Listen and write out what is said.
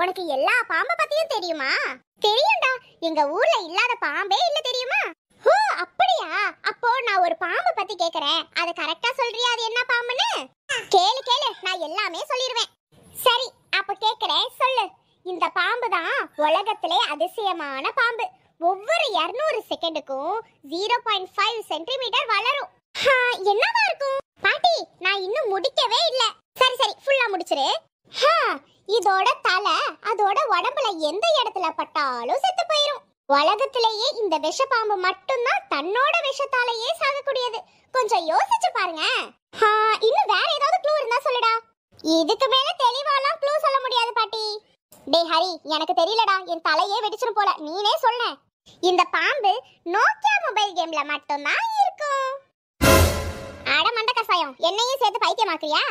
உனக்கு எல்லா பாம்பை பத்தியும் தெரியுமா தெரியும்டா எங்க ஊர்ல இல்லாத பாம்பே இல்ல தெரியுமா ஓ அப்படியா அப்போ நான் ஒரு பாம்பை பத்தி கேக்குறேன் அத கரெக்டா சொல்றியா அது என்ன பாம்புன்னு கேளு கேளு நான் எல்லாமே சொல்லிடுவேன் சரி அப்ப கேக்குறேன் சொல்லு இந்த பாம்பு தான் உலகத்திலே அதிசயமான பாம்பு ஒவ்வொரு இரநூறு செகண்டுக்கும் ஜீரோ பாயிண்ட் ஃபைவ் சென்டிமீட்டர் வளரும் என்னவா இருக்கும் பாட்டி நான் இன்னும் முடிக்கவே இல்லை சரி சரி ஃபுல்லா முடிச்சிரு ஹா இதோட தலை அதோட உடம்புல எந்த இடத்துல பட்டாலும் செத்து போயிரும் உலகத்திலேயே இந்த விஷப்பாம்பு மட்டும்தான் தன்னோட விஷத்தாலேயே சாகக்கூடியது கொஞ்சம் யோசிச்சு பாருங்க இன்னும் வேற ஏதாவது க்ளூ இருந்தா சொல்லுடா இதுக்கு மேல தெளிவாலாம் க்ளூ சொல்ல முடியாது பாட்டி டேய் ஹரி எனக்கு தெரியலடா என் தலையே வெடிச்சிரும் போல நீனே சொல்ல இந்த பாம்பு நோக்கியா மொபைல் கேம்ல மட்டும்தான் இருக்கும் அட மந்த கசாயம் என்னையும் சேர்த்து பைத்தியமாக்குறியா